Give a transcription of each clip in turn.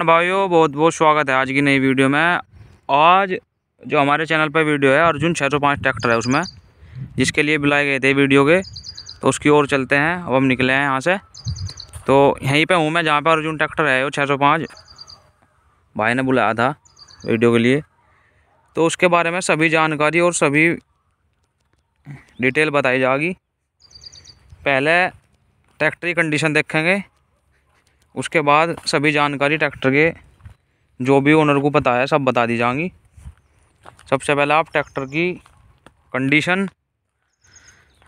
हाँ भाइयों बहुत बहुत स्वागत है आज की नई वीडियो में आज जो हमारे चैनल पर वीडियो है अर्जुन छः सौ पाँच ट्रैक्टर है उसमें जिसके लिए बुलाए गए थे वीडियो के तो उसकी ओर चलते हैं अब हम निकले हैं यहाँ से तो यहीं पे हूँ मैं जहाँ पर अर्जुन ट्रैक्टर है वो छः सौ पाँच भाई ने बुलाया था वीडियो के लिए तो उसके बारे में सभी जानकारी और सभी डिटेल बताई जाएगी पहले ट्रैक्टर की कंडीशन देखेंगे उसके बाद सभी जानकारी ट्रैक्टर के जो भी ओनर को पता है सब बता दी जाएंगी सबसे पहले आप ट्रैक्टर की कंडीशन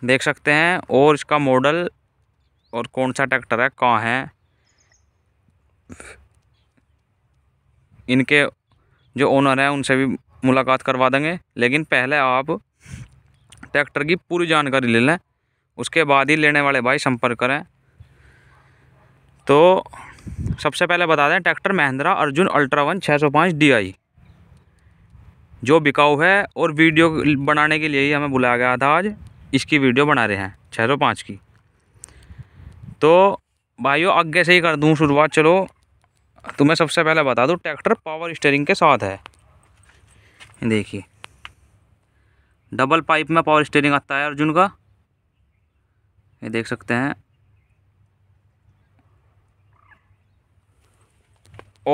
देख सकते हैं और इसका मॉडल और कौन सा ट्रैक्टर है कहाँ है इनके जो ओनर हैं उनसे भी मुलाकात करवा देंगे लेकिन पहले आप ट्रैक्टर की पूरी जानकारी ले लें उसके बाद ही लेने वाले भाई संपर्क करें तो सबसे पहले बता दें tractor Mahindra Arjun ultra one छः सौ पाँच डी आई जो बिकाऊ है और वीडियो बनाने के लिए ही हमें बुलाया गया था आज इसकी वीडियो बना रहे हैं छः सौ पाँच की तो भाइयों आगे से ही कर दूँ शुरुआत चलो तुम्हें सबसे पहले बता दूँ ट्रैक्टर पावर स्टेयरिंग के साथ है देखिए डबल पाइप में पावर स्टेयरिंग आता है अर्जुन का ये देख सकते हैं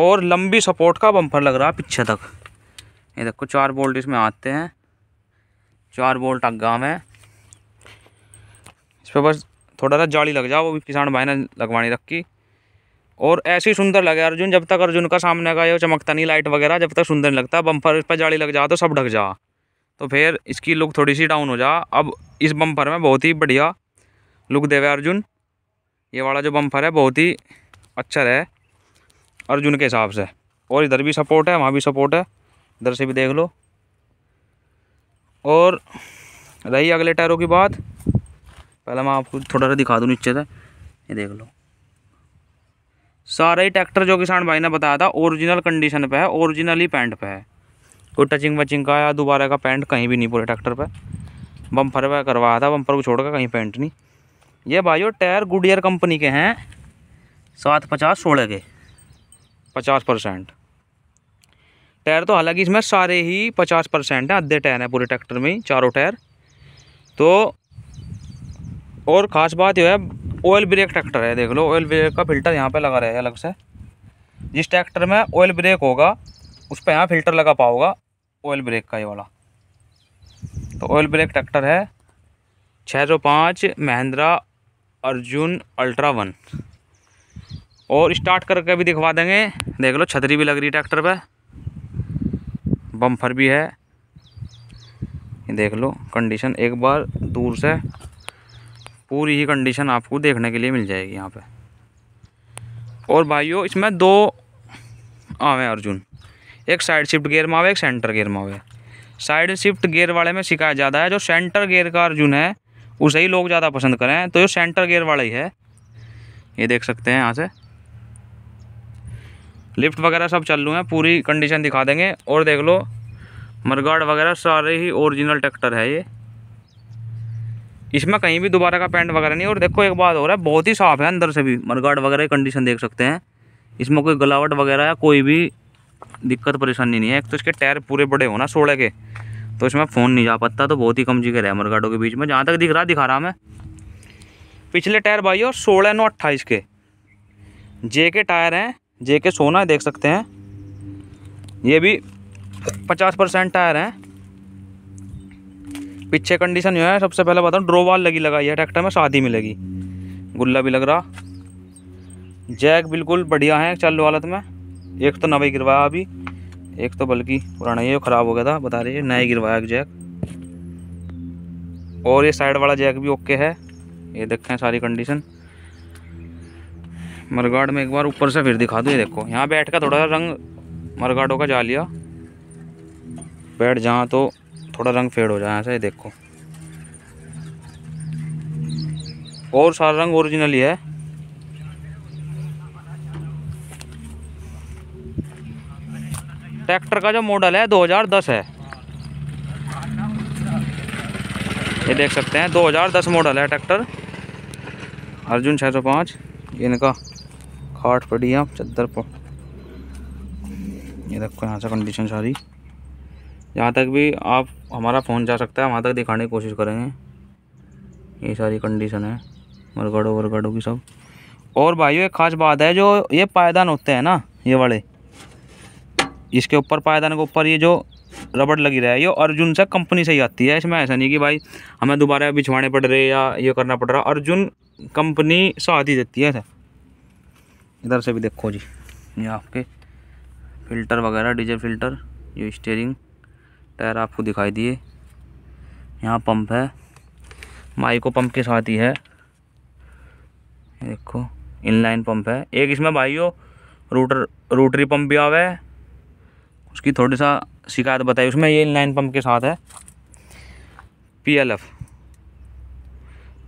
और लंबी सपोर्ट का बम्पर लग रहा है पीछे तक ये देखो चार बोल्ट इसमें आते हैं चार बोल्ट अग्गा में इस पर बस थोड़ा सा जाली लग जाओ वो भी किसान भाई ने लगवानी रखी और ऐसे ही सुंदर लगे अर्जुन जब तक अर्जुन का सामने का ये चमकता नहीं लाइट वगैरह जब तक सुंदर नहीं लगता बम्पर इस पर जाली लग जा तो सब ढक जा तो फिर इसकी लुक थोड़ी सी डाउन हो जा अब इस बम्पर में बहुत ही बढ़िया लुक देवे अर्जुन ये वाला जो बम्पर है बहुत ही अच्छा रहे अर्जुन के हिसाब से और इधर भी सपोर्ट है वहाँ भी सपोर्ट है इधर से भी देख लो और रही अगले टायरों की बात पहले मैं आपको थोड़ा सा दिखा दूँ नीचे से ये देख लो सारा ही ट्रैक्टर जो किसान भाई ने बताया था ओरिजिनल कंडीशन पे है ओरिजिनल ही पैंट पे है कोई टचिंग वचिंग का या दोबारा का पैंट कहीं भी नहीं पूरे ट्रैक्टर पे बम्पर पर करवाया था बम्पर को छोड़कर कहीं पैंट नहीं ये भाई टायर गुडियर कंपनी के हैं सात पचास सोलह के पचास परसेंट टायर तो हालांकि इसमें सारे ही पचास परसेंट हैं आधे टायर हैं पूरे ट्रैक्टर में चारों टायर तो और ख़ास बात यह है ऑयल ब्रेक ट्रैक्टर है देख लो ऑयल ब्रेक का फिल्टर यहाँ पे लगा रहे अलग से जिस ट्रैक्टर में ऑयल ब्रेक होगा उस पर यहाँ फिल्टर लगा पाओगा ऑयल ब्रेक का ये वाला तो ऑयल ब्रेक ट्रैक्टर है छः सौ पाँच महिंद्रा अर्जुन अल्ट्रा वन और स्टार्ट करके भी दिखवा देंगे देख लो छतरी भी लग रही है ट्रैक्टर पर बम्फर भी है देख लो कंडीशन एक बार दूर से पूरी ही कंडीशन आपको देखने के लिए मिल जाएगी यहाँ पे और भाइयों इसमें दो आवे अर्जुन एक साइड शिफ्ट गियर में आवे एक सेंटर गियर में आवे साइड शिफ्ट गियर वाले में शिकायत ज़्यादा है जो सेंटर गियर का अर्जुन है उसे ही लोग ज़्यादा पसंद करें तो ये सेंटर गियर वाला ही है ये देख सकते हैं यहाँ से लिफ्ट वगैरह सब चल लूँ हैं पूरी कंडीशन दिखा देंगे और देख लो मरगाड़ वगैरह सारे ही ओरिजिनल ट्रैक्टर है ये इसमें कहीं भी दोबारा का पेंट वगैरह नहीं और देखो एक बात हो रहा है बहुत ही साफ़ है अंदर से भी मरगाड़ वगैरह कंडीशन देख सकते हैं इसमें कोई गलावट वगैरह या कोई भी दिक्कत परेशानी नहीं है एक तो इसके टायर पूरे बड़े हो ना सोलह के तो इसमें फ़ोन नहीं जा पाता तो बहुत ही कम जिक्र है मरगाड़ों के बीच में जहाँ तक दिख रहा दिखा रहा मैं पिछले टायर भाई और सोलह नौ अट्ठाईस के जे के टायर हैं जे के सोना है देख सकते हैं ये भी पचास परसेंट टायर हैं पीछे कंडीशन जो है सबसे पहले बताऊँ ड्रोवाल लगी लगाई है ट्रैक्टर में शादी में लगी गुल्ला भी लग रहा जैक बिल्कुल बढ़िया है चालू हालत में एक तो नवा ही गिरवाया अभी एक तो बल्कि पुराना ये ख़राब हो गया था बता रही है नया गिरवाया जैक और ये साइड वाला जैक भी ओके है ये देखें सारी कंडीशन मरगाड़ में एक बार ऊपर से फिर दिखा दूँ ये देखो यहाँ बैठ का थोड़ा सा रंग मरगाड़ों का जा लिया बैठ जहाँ तो थोड़ा रंग फेड हो जाए ऐसा ये देखो और सारा रंग ओरिजिनल ही है ट्रैक्टर का जो मॉडल है 2010 है ये देख सकते हैं 2010 मॉडल है ट्रैक्टर अर्जुन 605 इनका खाट पड़ी है चद्दर पर ये देखो यहाँ से कंडीशन सारी यहाँ तक भी आप हमारा फ़ोन जा सकता है वहाँ तक दिखाने की कोशिश करेंगे ये सारी कंडीशन है मरगड़ो वरगड़ो की सब और भाइयों एक ख़ास बात है जो ये पायदान होते हैं ना ये वाले इसके ऊपर पायदान के ऊपर ये जो रबड़ लगी रहा है ये अर्जुन से कंपनी से ही आती है इसमें ऐसा नहीं कि भाई हमें दोबारा बिछवाने पड़ रहे या ये करना पड़ रहा अर्जुन कंपनी साथ ही देती है ऐसा इधर से भी देखो जी ये आपके फ़िल्टर वगैरह डीजल फ़िल्टर ये स्टेयरिंग टायर आपको दिखाई दिए यहाँ पंप है माइको पंप के साथ ही है देखो इनलाइन पंप है एक इसमें भाइयों रूटर रूटरी पंप भी आवा है उसकी थोड़ी सा शिकायत बताई उसमें ये इनलाइन पंप के साथ है PLF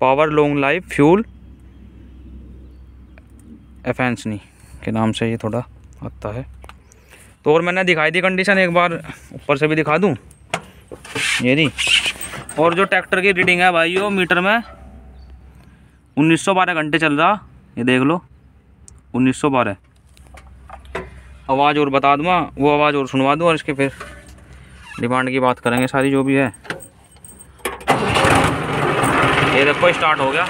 power long life fuel efficiency के नाम से ये थोड़ा आता है तो और मैंने दिखाई दी कंडीशन एक बार ऊपर से भी दिखा दूँ ये नहीं और जो ट्रैक्टर की रीडिंग है भाई वो मीटर में उन्नीस घंटे चल रहा ये देख लो उन्नीस आवाज़ और बता दूँ वो आवाज़ और सुनवा दूँ और इसके फिर डिमांड की बात करेंगे सारी जो भी है ये देखो स्टार्ट हो गया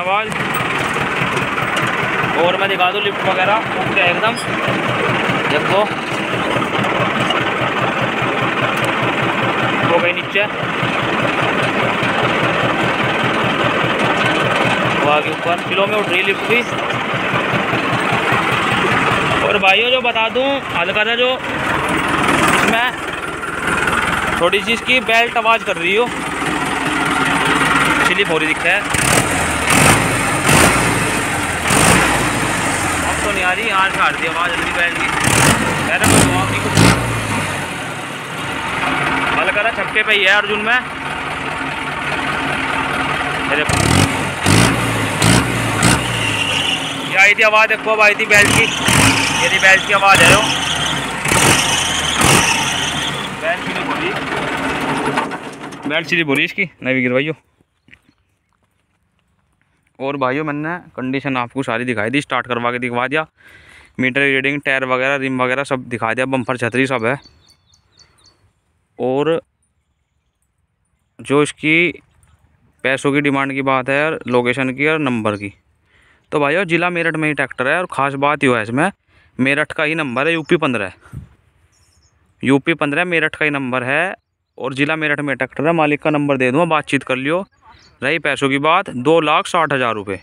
आवाज़ और मैं दिखा दूँ लिफ्ट वगैरह ओके एकदम देखो हो गई नीचे आगे ऊपर किलो में उठ रही लिफ्ट भी और भाइयों जो बता दूं हल्का सा जो मैं थोड़ी सी इसकी बेल्ट आवाज़ कर रही हूँ स्लिप हो रही दिखता है नहीं आ रही यहाँ छाड़ दी आवाज़ जल्दी बैल की कह रहे मैं की कुछ बल करा छक्के पे ही है अर्जुन में मेरे ये आई थी आवाज़ देखो अब आई थी बैल की ये थी बैल की आवाज़ है बैल की बोली बैल सीधी बोली इसकी नहीं भी गिरवाइयो और भाइयों मैंने कंडीशन आपको सारी दिखाई दी स्टार्ट करवा के दिखवा दिया मीटर रीडिंग टायर वगैरह रिम वगैरह सब दिखा दिया बम्फर छतरी सब है और जो इसकी पैसों की डिमांड की बात है और लोकेशन की और नंबर की तो भाइयों ज़िला मेरठ में ही ट्रैक्टर है और ख़ास बात यह है इसमें मेरठ का ही नंबर है यूपी पंद्रह यूपी पंद्रह मेरठ का ही नंबर है और ज़िला मेरठ में ट्रैक्टर है मालिक का नंबर दे दूँगा बातचीत कर लियो रही पैसों की बात दो लाख साठ हज़ार रुपये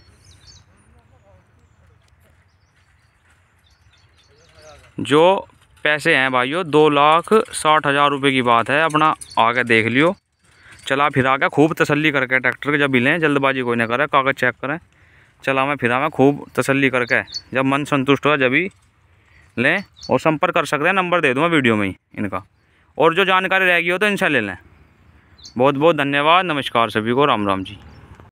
जो पैसे हैं भाइयों दो लाख साठ हज़ार रुपये की बात है अपना आगे देख लियो चला फिरा के खूब तसल्ली करके ट्रैक्टर के जब लें जल्दबाजी कोई ना करें कागज़ चेक करें चला में फिरा आवे खूब तसल्ली करके जब मन संतुष्ट हो जब ही लें और संपर्क कर सकते हैं नंबर दे दूँगा वीडियो में ही इनका और जो जानकारी रहेगी हो तो इनसे ले लें बहुत बहुत धन्यवाद नमस्कार सभी को राम राम जी